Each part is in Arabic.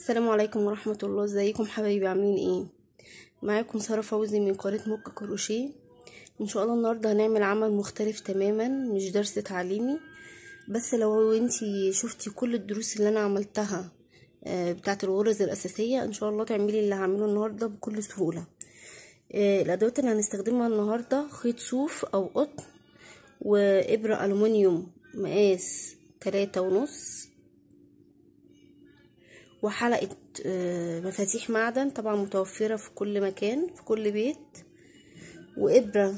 السلام عليكم ورحمة الله ازيكم حبايبي عاملين ايه معاكم سارة فوزي من قناة مك كروشيه ان شاء الله النهاردة هنعمل عمل مختلف تماما مش درس تعليمي بس لو انتي شفتي كل الدروس اللي انا عملتها آه، بتاعة الغرز الأساسية ان شاء الله تعملي اللي هعمله النهاردة بكل سهولة آه، الأدوات اللي هنستخدمها النهاردة خيط صوف أو قطن وإبرة ألومنيوم مقاس تلاتة ونص وحلقة آه، مفاتيح معدن طبعا متوفرة في كل مكان في كل بيت وإبرة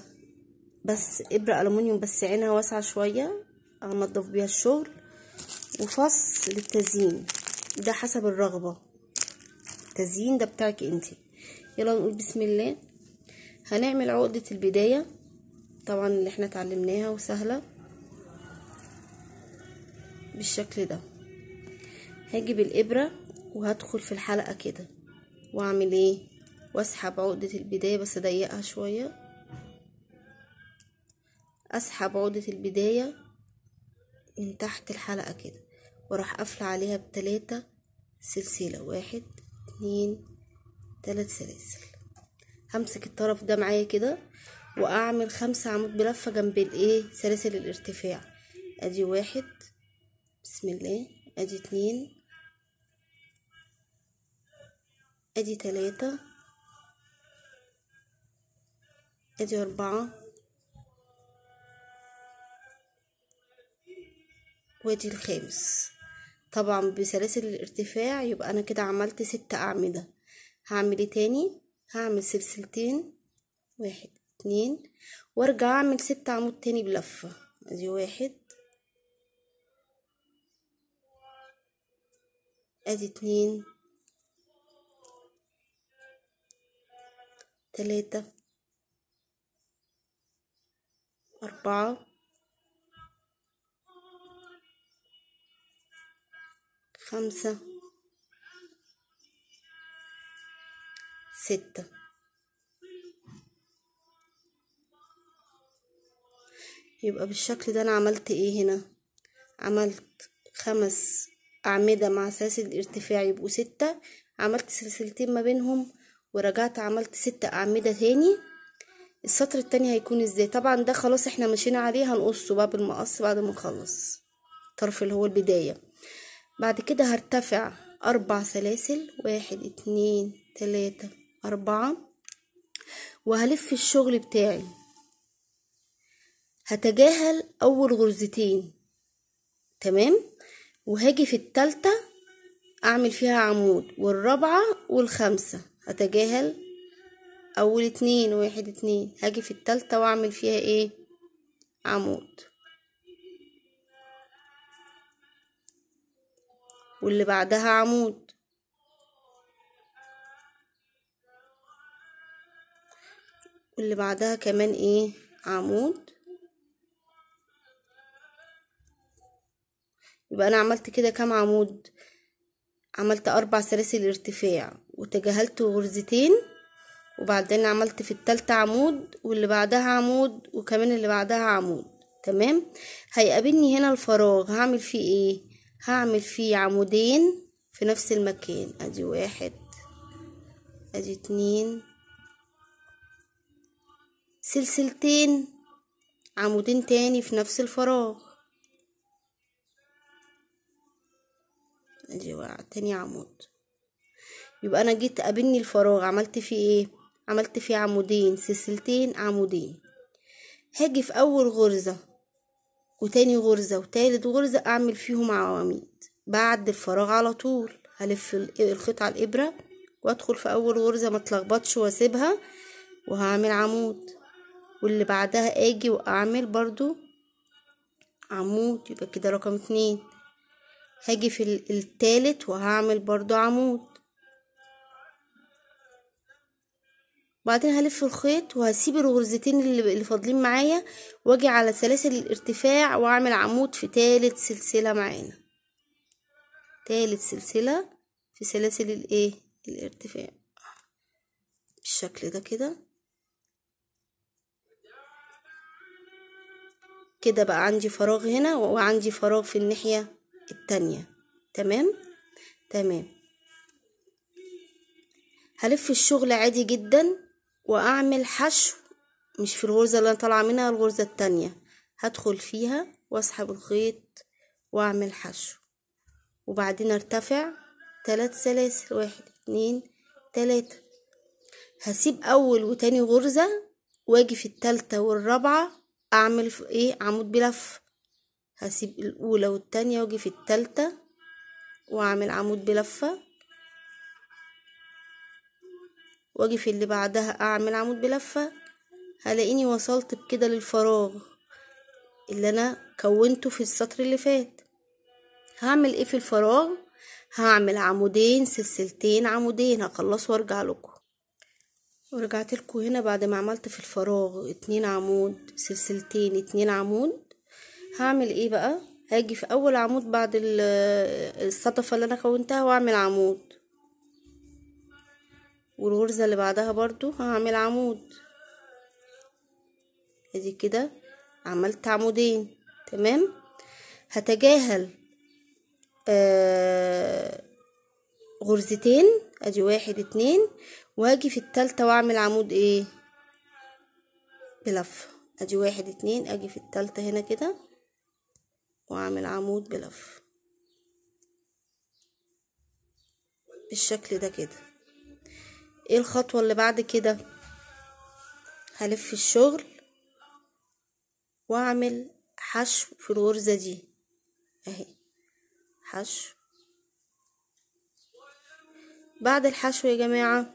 بس إبرة الومنيوم بس عينها واسعة شوية أنضف بيها الشغل وفص للتزيين ده حسب الرغبة التزيين ده بتاعك انت يلا نقول بسم الله هنعمل عقدة البداية طبعا اللي احنا اتعلمناها وسهلة بالشكل ده هجيب الإبرة وهدخل في الحلقة كده واعمل ايه واسحب عقدة البداية بس اضيقها شوية اسحب عقدة البداية من تحت الحلقة كده واروح قافلة عليها بتلاتة سلسلة واحد اتنين تلات سلاسل همسك الطرف ده معايا كده واعمل خمسة عمود بلفة جنب الايه سلاسل الارتفاع ادي واحد بسم الله ادي اتنين ادي تلاتة ادي اربعة وادي الخامس طبعا بسلاسل الارتفاع يبقى انا كده عملت ست اعمدة هعمل ايه تاني هعمل سلسلتين واحد اتنين وارجع اعمل ست عمود تاني بلفة ادي واحد ادي اتنين ثلاثة أربعة خمسة ستة يبقى بالشكل ده أنا عملت إيه هنا عملت خمس أعمدة مع سلاسل الارتفاع يبقوا ستة عملت سلسلتين ما بينهم ورجعت عملت ست أعمدة تاني السطر التاني هيكون ازاي طبعا ده خلاص احنا مشينا عليه هنقصه بقى بالمقص بعد ما نخلص الطرف اللي هو البداية بعد كده هرتفع أربع سلاسل واحد اتنين تلاتة أربعة وهلف الشغل بتاعي هتجاهل أول غرزتين تمام وهاجي في التالتة أعمل فيها عمود والرابعة والخامسة هتجاهل اول اتنين واحد اتنين هاجي في التالتة واعمل فيها ايه عمود واللي بعدها عمود واللي بعدها كمان ايه عمود يبقى انا عملت كده كام عمود عملت أربع سلاسل ارتفاع وتجاهلت غرزتين وبعدين عملت في التالتة عمود واللي بعدها عمود وكمان اللي بعدها عمود تمام هيقابلني هنا الفراغ هعمل فيه ايه هعمل فيه عمودين في نفس المكان ادي واحد ادي اتنين سلسلتين عمودين تاني في نفس الفراغ تاني عمود يبقى انا جيت قابلني الفراغ عملت فيه ايه عملت فيه عمودين سلسلتين عمودين هاجي في اول غرزة وتاني غرزة وتالت غرزة اعمل فيهم عواميد بعد الفراغ على طول هلف الخيط على الابرة وادخل في اول غرزة ما تلخبطش واسيبها وهعمل عمود واللي بعدها اجي واعمل برضو عمود يبقى كده رقم اتنين هاجي في التالت وهعمل برضو عمود بعدين هلف الخيط وهسيب الغرزتين اللي فاضلين معايا واجي على سلاسل الارتفاع واعمل عمود في تالت سلسلة معانا تالت سلسلة في سلاسل الايه الارتفاع بالشكل ده كده كده بقى عندي فراغ هنا وعندي فراغ في الناحية التانية تمام تمام هلف الشغل عادي جدا واعمل حشو مش في الغرزة اللي انا طالعة منها الغرزة التانية هدخل فيها واسحب الخيط واعمل حشو وبعدين ارتفع تلات سلاسل واحد اتنين تلاتة هسيب اول وتاني غرزة واجي في التالتة والرابعة اعمل ايه عمود بلفه هسيب الاولى والتانية واجي في التالتة واعمل عمود بلفة واجي في اللي بعدها اعمل عمود بلفة هلاقيني وصلت بكده للفراغ اللي انا كونته في السطر اللي فات هعمل ايه في الفراغ هعمل عمودين سلسلتين عمودين هخلص وارجع لكم ورجعت لكم هنا بعد ما عملت في الفراغ اتنين عمود سلسلتين اتنين عمود هعمل ايه بقى هاجي في اول عمود بعد الصدفة اللي انا كونتها واعمل عمود والغرزة اللي بعدها برضو هعمل عمود ادي كده عملت عمودين تمام هتجاهل آه غرزتين ادي واحد اتنين واجي في التالتة واعمل عمود ايه بلفة ادي واحد اتنين اجي في التالتة هنا كده واعمل عمود بلف بالشكل ده كده ايه الخطوة اللي بعد كده هلف الشغل واعمل حشو في الغرزة دي اهي حشو بعد الحشو يا جماعة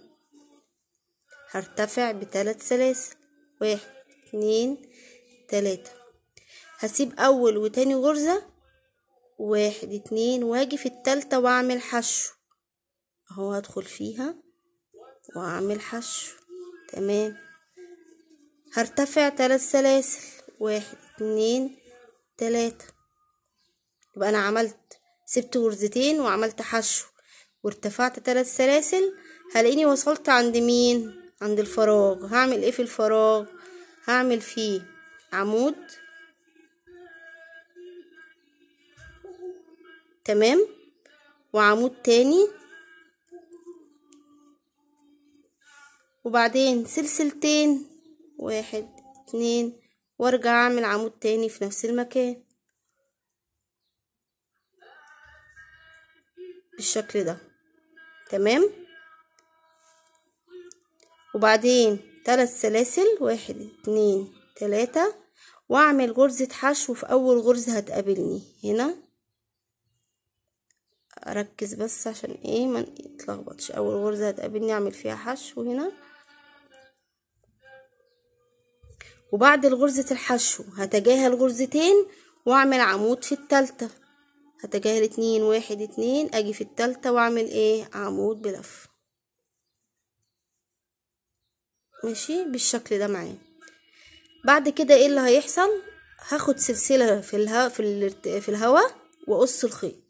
هرتفع بثلاث سلاسل واحد اتنين تلاتة هسيب اول وتاني غرزة واحد اتنين واجي في التالتة واعمل حشو اهو هدخل فيها واعمل حشو تمام هرتفع تلات سلاسل واحد اتنين تلاتة يبقى انا عملت سبت غرزتين وعملت حشو وارتفعت تلات سلاسل هلاقيني وصلت عند مين عند الفراغ هعمل ايه في الفراغ هعمل فيه عمود تمام وعمود تاني وبعدين سلسلتين واحد اتنين وارجع اعمل عمود تاني في نفس المكان بالشكل ده تمام وبعدين ثلاث سلاسل واحد اتنين تلاتة واعمل غرزة حشو في اول غرزة هتقابلني هنا اركز بس عشان ايه ما اتلخبطش اول غرزه هتقابلني اعمل فيها حشو هنا وبعد غرزه الحشو هتجاهل غرزتين واعمل عمود في التالتة هتجاهل اتنين واحد اتنين اجي في التالتة واعمل ايه عمود بلف ماشي بالشكل ده معايا بعد كده ايه اللي هيحصل هاخد سلسلة في الهواء في, في واقص الخيط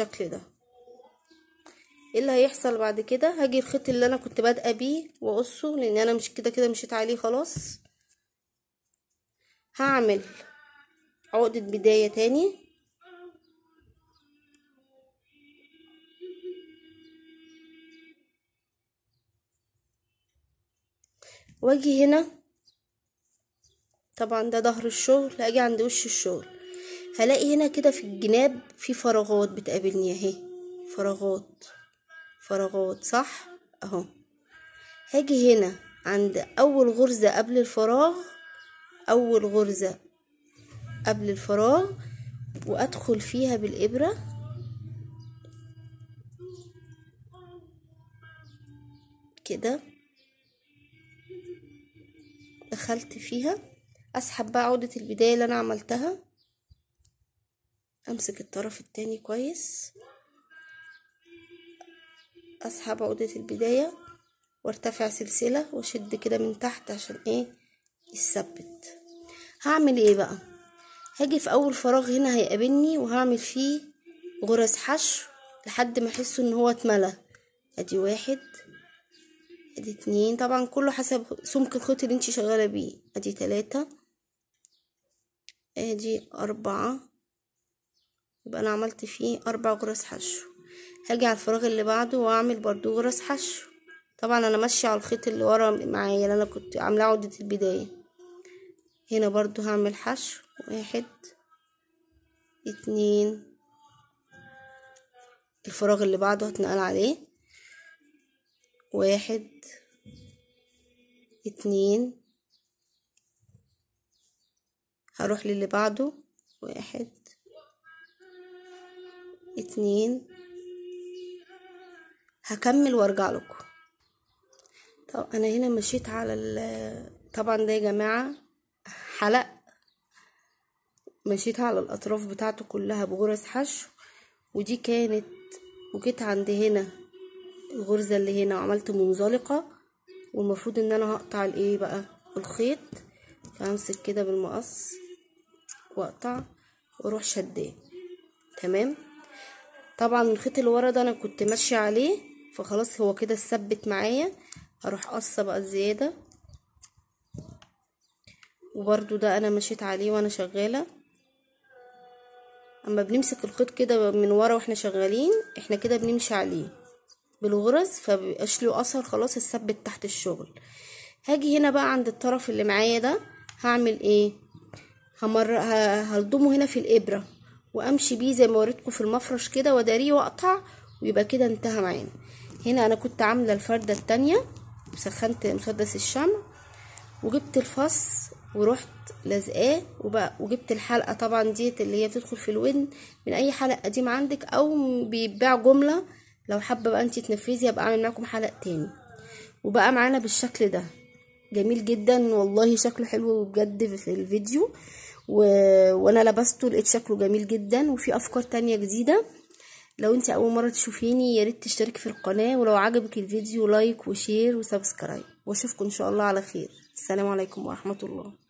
بالشكل ده ايه اللي هيحصل بعد كده هاجي الخيط اللي انا كنت بادئه بيه واقصه لان انا مش كده كده مشيت عليه خلاص هعمل عقدة بداية تاني واجي هنا طبعا ده ظهر الشغل اجي عند وش الشغل هلاقي هنا كده في الجناب في فراغات بتقابلني اهي فراغات فراغات صح اهو هاجي هنا عند اول غرزة قبل الفراغ اول غرزة قبل الفراغ وادخل فيها بالابرة كده دخلت فيها اسحب بقى عودة البداية اللي انا عملتها امسك الطرف التاني كويس اسحب عقدة البداية وارتفع سلسلة واشد كده من تحت عشان ايه يثبت هعمل ايه بقى هاجي في اول فراغ هنا هيقابلني وهعمل فيه غرز حشو لحد ما احس ان هو اتملى ادي واحد ادي اتنين طبعا كله حسب سمك الخيط اللي انت شغاله بيه ادي تلاتة ادي اربعة يبقى انا عملت فيه اربع غرز حشو هاجي على الفراغ اللي بعده واعمل برضو غرز حشو طبعا انا ماشيه على الخيط اللي ورا معايا اللي انا كنت عاملاه عده البدايه هنا برضو هعمل حشو واحد اتنين الفراغ اللي بعده هتنقل عليه واحد اتنين هروح للي بعده واحد اتنين هكمل وارجع لكم طب انا هنا مشيت على ال طبعا ده يا جماعه حلق مشيت على الاطراف بتاعته كلها بغرز حشو ودي كانت وجيت عند هنا الغرزه اللي هنا وعملت منزلقه والمفروض ان انا هقطع الايه بقى الخيط فهمسك كده بالمقص واقطع واروح شداه تمام طبعا الخيط اللي ورا ده انا كنت ماشيه عليه فخلاص هو كده اتثبت معايا هروح قصه بقى زياده وبرده ده انا مشيت عليه وانا شغاله اما بنمسك الخيط كده من ورا واحنا شغالين احنا كده بنمشي عليه بالغرز فبيبقاش له اثر خلاص اتثبت تحت الشغل هاجي هنا بقى عند الطرف اللي معايا ده هعمل ايه همر هلضمه هنا في الابره وامشي بيه زي ما وريتكم في المفرش كده واداريه واقطع ويبقى كده انتهى معانا هنا انا كنت عامله الفرده التانية وسخنت مسدس الشمع وجبت الفص ورحت لازقاه وبقى وجبت الحلقه طبعا ديت اللي هي بتدخل في الودن من اي حلقه قديمه عندك او بيتباع جمله لو حابه بقى انت تنفذي ابقى اعمل معاكم حلق تاني وبقى معانا بالشكل ده جميل جدا والله شكله حلو بجد في الفيديو و... وانا لبسته لقيت شكله جميل جدا وفي افكار تانية جديدة لو انت اول مرة تشوفيني ياريت تشتركي في القناة ولو عجبك الفيديو لايك وشير وسبسكرايب واشوفكم ان شاء الله على خير السلام عليكم ورحمة الله